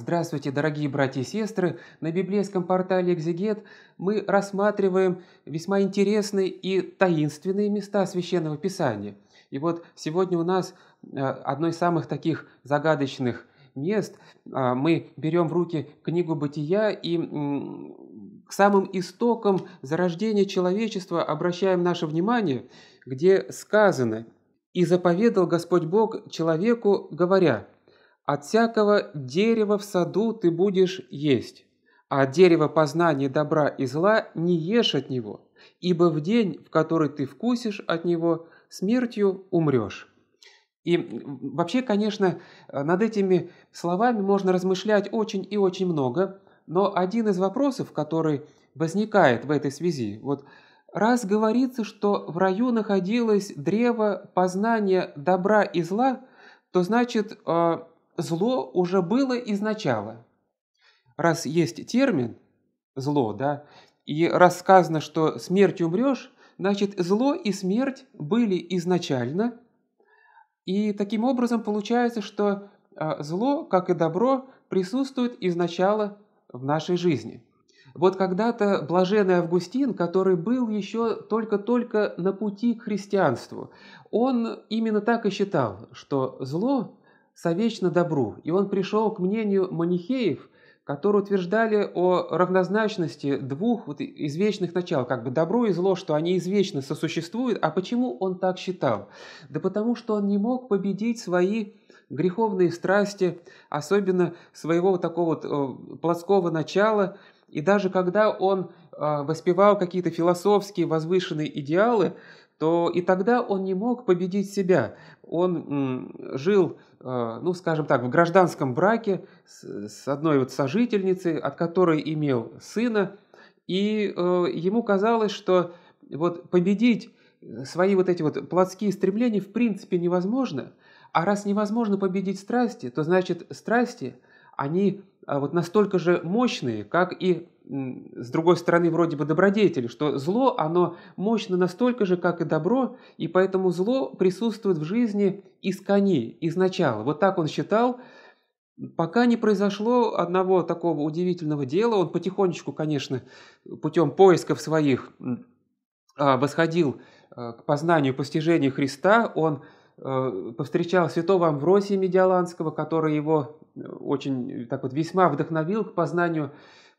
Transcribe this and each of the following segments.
Здравствуйте, дорогие братья и сестры! На библейском портале «Экзегет» мы рассматриваем весьма интересные и таинственные места Священного Писания. И вот сегодня у нас э, одно из самых таких загадочных мест. А, мы берем в руки книгу «Бытия» и к самым истокам зарождения человечества обращаем наше внимание, где сказано «И заповедал Господь Бог человеку, говоря, от всякого дерева в саду ты будешь есть, а от дерева познания добра и зла не ешь от него, ибо в день, в который ты вкусишь от него, смертью умрешь». И вообще, конечно, над этими словами можно размышлять очень и очень много, но один из вопросов, который возникает в этой связи, вот раз говорится, что в раю находилось древо познания добра и зла, то значит, а, зло уже было изначало. Раз есть термин «зло», да, и раз сказано, что смерть умрешь, значит, зло и смерть были изначально. И таким образом получается, что а, зло, как и добро, присутствует изначало в нашей жизни. Вот когда-то блаженный Августин, который был еще только-только на пути к христианству, он именно так и считал, что зло совечно добру, и он пришел к мнению манихеев, которые утверждали о равнозначности двух вот извечных начал, как бы добро и зло, что они извечно сосуществуют. А почему он так считал? Да потому что он не мог победить свои греховные страсти, особенно своего такого вот э, плотского начала, и даже когда он э, воспевал какие-то философские возвышенные идеалы, то и тогда он не мог победить себя, он жил, э, ну, скажем так, в гражданском браке с одной вот сожительницей, от которой имел сына, и э, ему казалось, что вот победить э, свои вот эти вот плотские стремления в принципе невозможно, а раз невозможно победить страсти, то значит страсти, они а, вот настолько же мощные, как и с другой стороны, вроде бы добродетели, что зло, оно мощно настолько же, как и добро, и поэтому зло присутствует в жизни из коней, изначала. Вот так он считал, пока не произошло одного такого удивительного дела. Он потихонечку, конечно, путем поисков своих а, восходил а, к познанию постижению Христа. Он э, повстречал святого Амвросия Медиаланского, который его э, очень э, так вот весьма вдохновил к познанию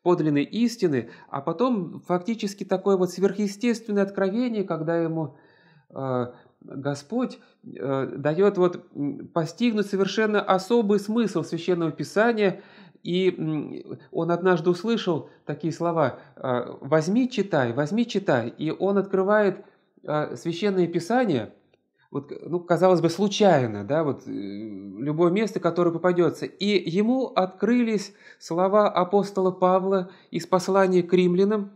подлинной истины, а потом фактически такое вот сверхъестественное откровение, когда ему э, Господь э, дает вот постигнуть совершенно особый смысл священного Писания, и он однажды услышал такие слова э, «возьми, читай, возьми, читай», и он открывает э, священное Писание – вот, ну, казалось бы, случайно, да, вот э, любое место, которое попадется. И ему открылись слова апостола Павла из послания к римлянам,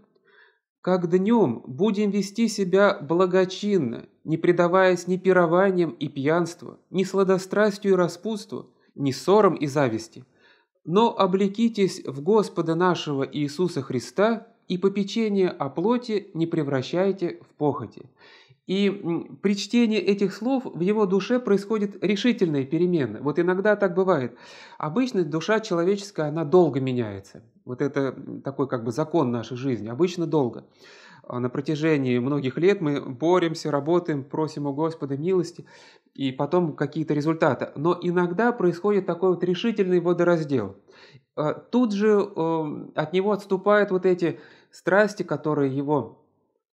как днем будем вести себя благочинно, не предаваясь ни пированиям и пьянству, ни сладострастию и распутству, ни ссорам и зависти. Но облекитесь в Господа нашего Иисуса Христа – и попечение о плоти не превращайте в похоти. И при чтении этих слов в его душе происходят решительные перемены. Вот иногда так бывает. Обычно душа человеческая, она долго меняется. Вот это такой как бы закон нашей жизни. Обычно долго. А на протяжении многих лет мы боремся, работаем, просим у Господа милости, и потом какие-то результаты. Но иногда происходит такой вот решительный водораздел – Э, тут же эм, от него отступают вот эти страсти, которые его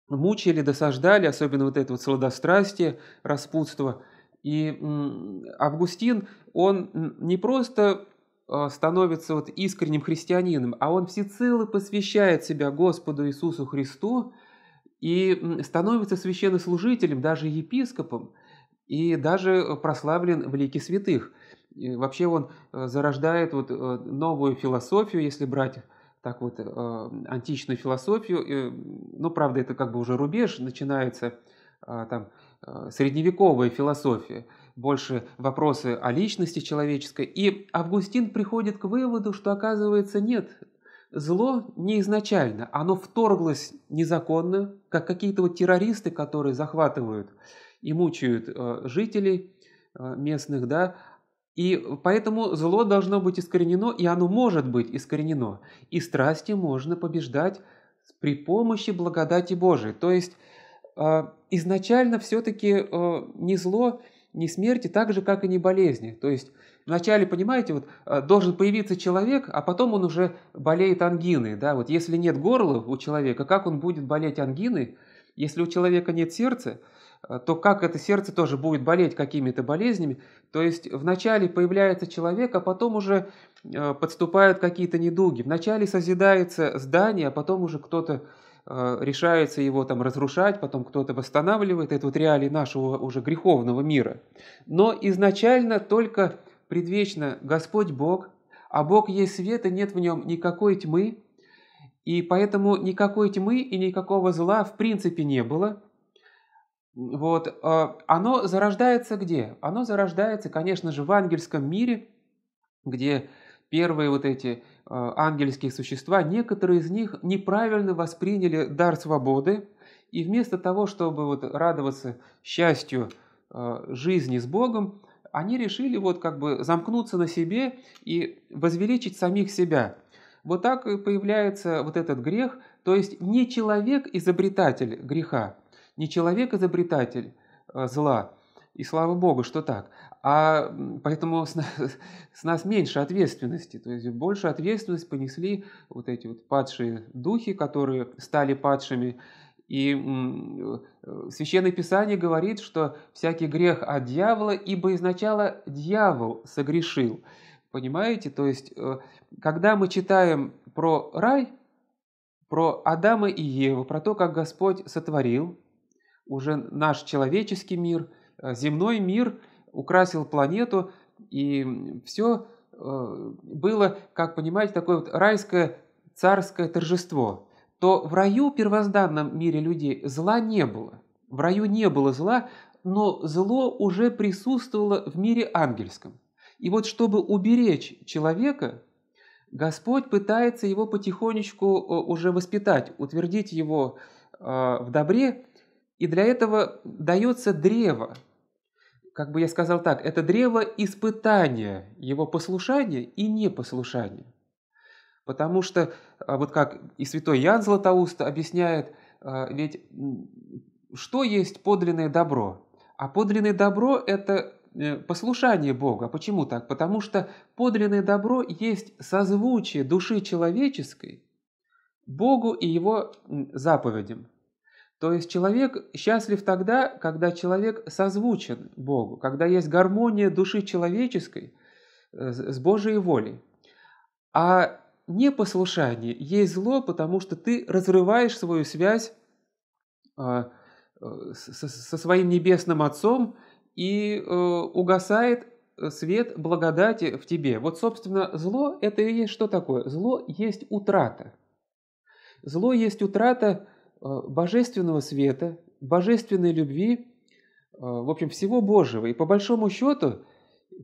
мучили, досаждали, особенно вот это вот сладострастие, распутство. И Августин, он не просто э, становится вот искренним христианином, а он всецело посвящает себя Господу Иисусу Христу и становится священнослужителем, даже епископом, и даже э, прославлен в лике святых – и вообще он э, зарождает вот э, новую философию, если брать так вот э, античную философию. Ну, правда, это как бы уже рубеж, начинается там средневековая философия, больше вопросы о личности человеческой. И Августин приходит к выводу, что оказывается нет, зло не изначально, оно вторглось незаконно, как какие-то вот террористы, которые захватывают и мучают жителей местных, да, и э, поэтому зло должно быть искоренено, и оно может быть искоренено. И страсти можно побеждать при помощи благодати Божией. То есть э, изначально все-таки э, не зло, не смерти, так же, как и не болезни. То есть вначале, понимаете, вот э, должен появиться человек, а потом он уже болеет ангиной. Да? Вот если нет горла у человека, как он будет болеть ангиной, если у человека нет сердца, э, то как это сердце тоже будет болеть какими-то болезнями. То есть вначале появляется человек, а потом уже э, подступают какие-то недуги. Вначале созидается здание, а потом уже кто-то э, решается его там разрушать, потом кто-то восстанавливает. Это вот реалии нашего уже греховного мира. Но изначально только предвечно Господь Бог, а Бог есть свет, и нет в нем никакой тьмы, и поэтому никакой тьмы и никакого зла в принципе не было. Вот, а, оно зарождается где? Оно зарождается, конечно же, в ангельском мире, где первые вот эти а, ангельские существа, некоторые из них неправильно восприняли дар свободы, и вместо того, чтобы вот радоваться счастью а, жизни с Богом, они решили вот как бы замкнуться на себе и возвеличить самих себя – вот так и появляется вот этот грех, то есть не человек-изобретатель греха, не человек-изобретатель э, зла, и слава Богу, что так. А поэтому с нас, с нас меньше ответственности, то есть больше ответственность понесли вот эти вот падшие духи, которые стали падшими. И э, Священное Писание говорит, что всякий грех от дьявола, ибо изначало дьявол согрешил. Понимаете? То есть, э, когда мы читаем про рай, про Адама и Еву, про то, как Господь сотворил уже наш человеческий мир, э, земной мир, украсил планету, и все э, было, как понимаете, такое вот райское царское торжество, то в раю, первозданном мире людей, зла не было. В раю не было зла, но зло уже присутствовало в мире ангельском. И вот чтобы уберечь человека, Господь пытается его потихонечку э, уже воспитать, утвердить его э, в добре, и для этого дается древо. Как бы я сказал так, это древо испытания его послушания и непослушания. Потому что, э, вот как и святой Ян Златоуст объясняет, ведь что есть подлинное добро? А подлинное добро – это Э, послушание Бога. А почему так? Потому что подлинное добро есть созвучие души человеческой Богу и его заповедям. То есть человек счастлив тогда, когда человек созвучен Богу, когда есть гармония души человеческой э, с Божьей волей. А непослушание есть зло, потому что ты разрываешь свою связь а, э, со своим небесным Отцом – и э, угасает э, свет благодати в тебе. Вот, собственно, зло – это и есть что такое? Зло есть утрата. Зло есть утрата э, божественного света, божественной любви, э, в общем, всего Божьего. И по большому счету,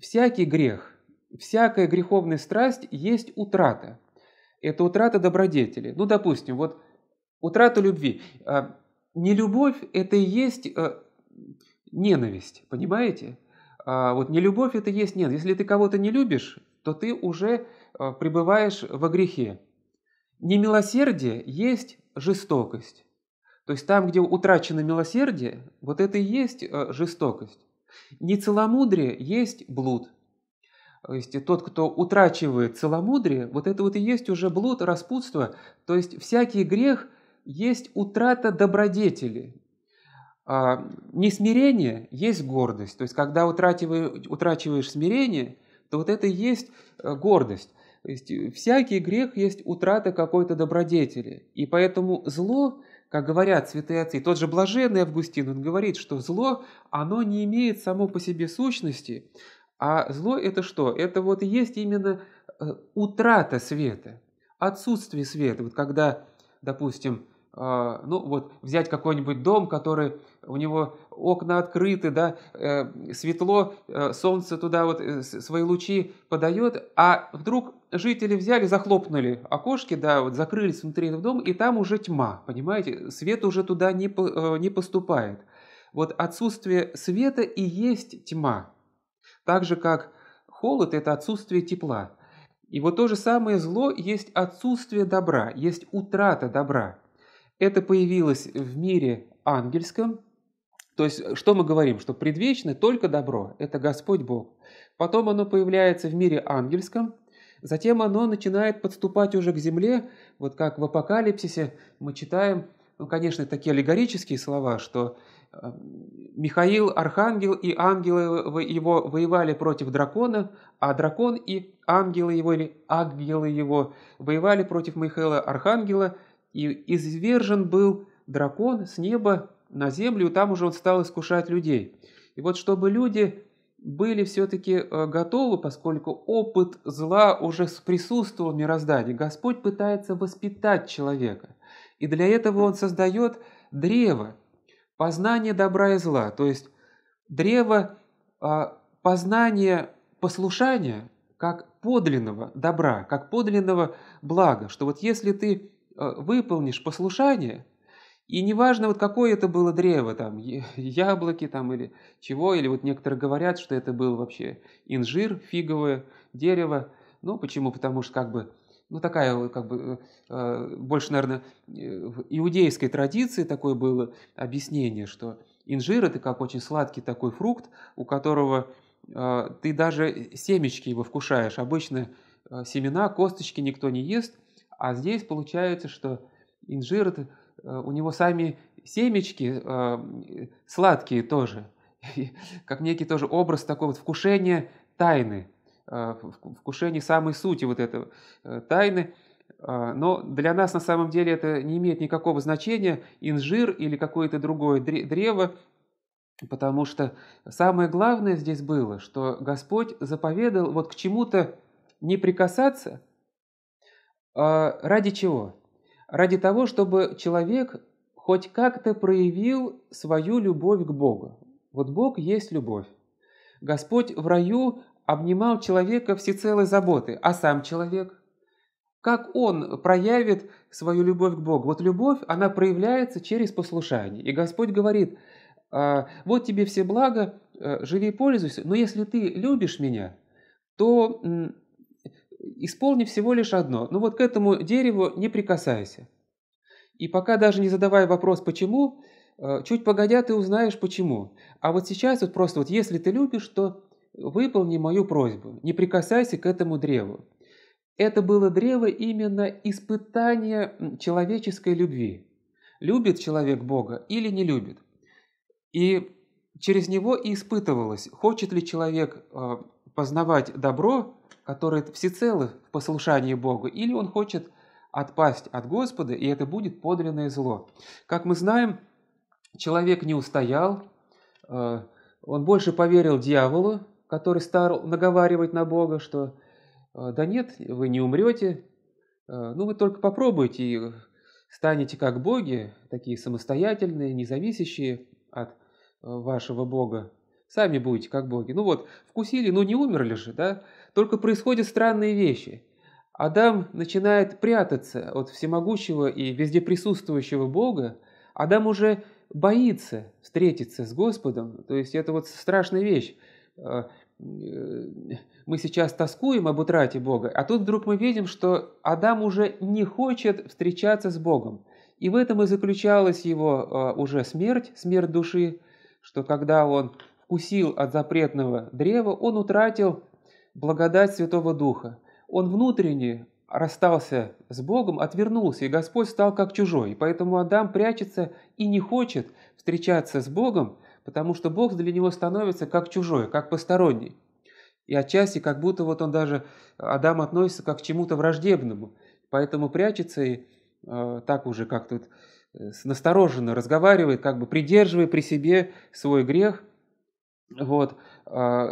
всякий грех, всякая греховная страсть есть утрата. Это утрата добродетели. Ну, допустим, вот утрата любви. Э, любовь это и есть э, ненависть, понимаете? А вот не любовь это есть нет. Если ты кого-то не любишь, то ты уже а, пребываешь во грехе. милосердие есть жестокость. То есть там, где утрачено милосердие, вот это и есть э, жестокость. не целомудрие есть блуд. То есть тот, кто утрачивает целомудрие, вот это вот и есть уже блуд, распутство. То есть всякий грех есть утрата добродетели. А, не смирение есть гордость. То есть, когда утрачиваешь, утрачиваешь смирение, то вот это и есть э, гордость. То есть, э, всякий грех есть утрата какой-то добродетели. И поэтому зло, как говорят святые отцы, тот же блаженный Августин, он говорит, что зло, оно не имеет само по себе сущности, а зло – это что? Это вот и есть именно э, утрата света, отсутствие света. Вот когда, допустим, а, ну вот взять какой-нибудь дом, который у него окна открыты, да, э, светло, э, солнце туда вот э, свои лучи подает, а вдруг жители взяли, захлопнули окошки, да, вот закрылись внутри этого дома, и там уже тьма, понимаете, свет уже туда не, не поступает. Вот отсутствие света и есть тьма, так же как холод – это отсутствие тепла. И вот то же самое зло есть отсутствие добра, есть утрата добра – это появилось в мире ангельском. То есть, что мы говорим? Что предвечное только добро – это Господь Бог. Потом оно появляется в мире ангельском, затем оно начинает подступать уже к земле, вот как в Апокалипсисе мы читаем, ну, конечно, такие аллегорические слова, что э, Михаил, архангел и ангелы его воевали против дракона, а дракон и ангелы его или ангелы его воевали против Михаила, архангела и извержен был дракон с неба на землю, и там уже он стал искушать людей. И вот чтобы люди были все-таки э, готовы, поскольку опыт зла уже присутствовал в мироздании, Господь пытается воспитать человека. И для этого он создает древо, познание добра и зла, то есть древо а, познания послушания как подлинного добра, как подлинного блага, что вот если ты Э, выполнишь послушание, и неважно, вот какое это было древо, там, яблоки там или чего, или вот некоторые говорят, что это был вообще инжир, фиговое дерево. Ну, почему? Потому что как бы, ну, такая как бы, э, э, больше, наверное, в иудейской традиции такое было объяснение, что инжир – это как очень сладкий такой фрукт, у которого ты даже семечки его вкушаешь. Обычно семена, косточки никто не ест – а здесь получается, что инжир, э, у него сами семечки эм, сладкие тоже, как некий тоже образ такой вот вкушения тайны, э, вкушение самой сути вот этого э, тайны. Но для нас на самом деле это не имеет никакого значения, инжир или какое-то другое древо, потому что самое главное здесь было, что Господь заповедал вот к чему-то не прикасаться – а ради чего? Ради того, чтобы человек хоть как-то проявил свою любовь к Богу. Вот Бог есть любовь. Господь в раю обнимал человека всецелой заботы, а сам человек? Как он проявит свою любовь к Богу? Вот любовь, она проявляется через послушание. И Господь говорит, «А, вот тебе все блага, э, живи и пользуйся, но если ты любишь меня, то Исполни всего лишь одно, ну вот к этому дереву не прикасайся. И пока даже не задавая вопрос «почему», э, чуть погодя ты узнаешь «почему». А вот сейчас вот просто вот если ты любишь, то выполни мою просьбу, не прикасайся к этому древу. Это было древо именно испытания человеческой любви. Любит человек Бога или не любит. И через него и испытывалось, хочет ли человек э, познавать добро который всецело в послушании Богу, или он хочет отпасть от Господа, и это будет подлинное зло. Как мы знаем, человек не устоял, э, он больше поверил дьяволу, который стал наговаривать на Бога, что «Э, «да нет, вы не умрете, э, ну вы только попробуйте и станете как боги, такие самостоятельные, независящие от вашего Бога». Сами будете как боги. Ну вот, вкусили, но ну не умерли же, да? Только происходят странные вещи. Адам начинает прятаться от всемогущего и везде присутствующего Бога. Адам уже боится встретиться с Господом. То есть это вот страшная вещь. Э, э, мы сейчас тоскуем об утрате Бога, а тут вдруг мы видим, что Адам уже не хочет встречаться с Богом. И в этом и заключалась его э, уже смерть, смерть души, что когда он усил от запретного древа, он утратил благодать Святого Духа. Он внутренне расстался с Богом, отвернулся, и Господь стал как чужой. поэтому Адам прячется и не хочет встречаться с Богом, потому что Бог для него становится как чужой, как посторонний. И отчасти как будто вот он даже, Адам относится как к чему-то враждебному. Поэтому прячется и э, так уже как тут э, настороженно разговаривает, как бы придерживая при себе свой грех – вот. А,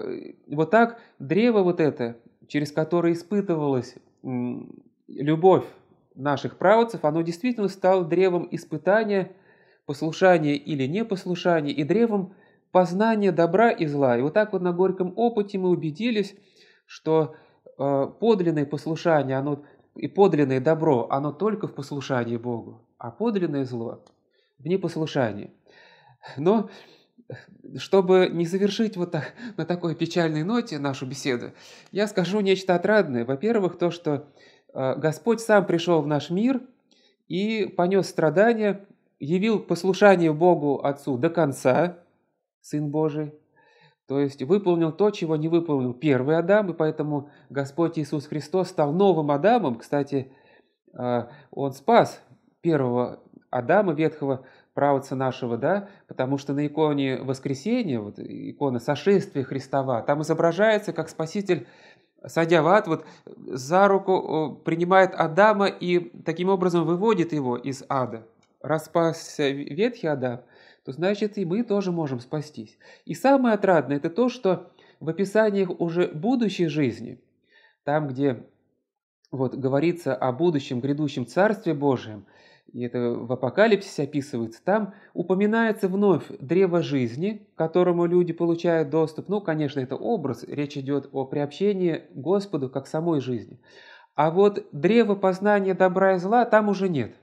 вот так древо вот это, через которое испытывалась любовь наших правоцев, оно действительно стало древом испытания, послушания или непослушания, и древом познания добра и зла. И вот так вот на горьком опыте мы убедились, что а, подлинное послушание оно, и подлинное добро, оно только в послушании Богу, а подлинное зло в непослушании. Но чтобы не завершить вот так, на такой печальной ноте нашу беседу, я скажу нечто отрадное. Во-первых, то, что а, Господь сам пришел в наш мир и понес страдания, явил послушание Богу Отцу до конца, Сын Божий, то есть выполнил то, чего не выполнил первый Адам, и поэтому Господь Иисус Христос стал новым Адамом. Кстати, а, Он спас первого Адама Ветхого правоца нашего, да, потому что на иконе Воскресения, вот икона сошествия Христова, там изображается, как Спаситель, садя в ад, вот за руку принимает Адама и таким образом выводит его из ада. Раз ветхий Адам, то значит и мы тоже можем спастись. И самое отрадное – это то, что в описаниях уже будущей жизни, там, где вот говорится о будущем грядущем Царстве Божьем – и это в Апокалипсисе описывается, там упоминается вновь древо жизни, к которому люди получают доступ. Ну, конечно, это образ, речь идет о приобщении Господу как самой жизни. А вот древо познания добра и зла там уже нет.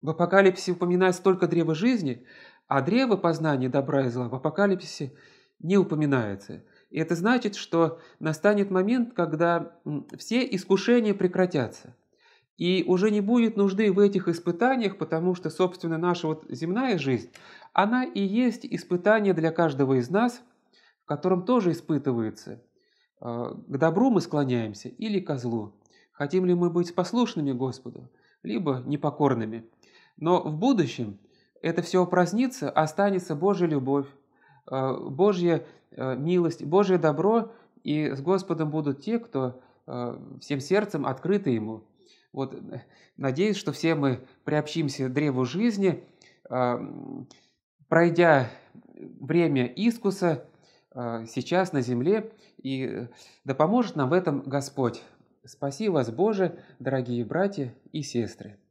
В Апокалипсисе упоминается только древо жизни, а древо познания добра и зла в Апокалипсисе не упоминается. И это значит, что настанет момент, когда все искушения прекратятся – и уже не будет нужды в этих испытаниях, потому что, собственно, наша вот земная жизнь, она и есть испытание для каждого из нас, в котором тоже испытывается, э, к добру мы склоняемся или ко злу. Хотим ли мы быть послушными Господу, либо непокорными. Но в будущем это все упразднится, останется Божья любовь, э, Божья э, милость, Божье добро, и с Господом будут те, кто всем сердцем открыты Ему. Вот, э, надеюсь, что все мы приобщимся к древу жизни, пройдя время искуса а, сейчас на земле, и э, да поможет нам в этом Господь. Спаси вас, Боже, дорогие братья и сестры.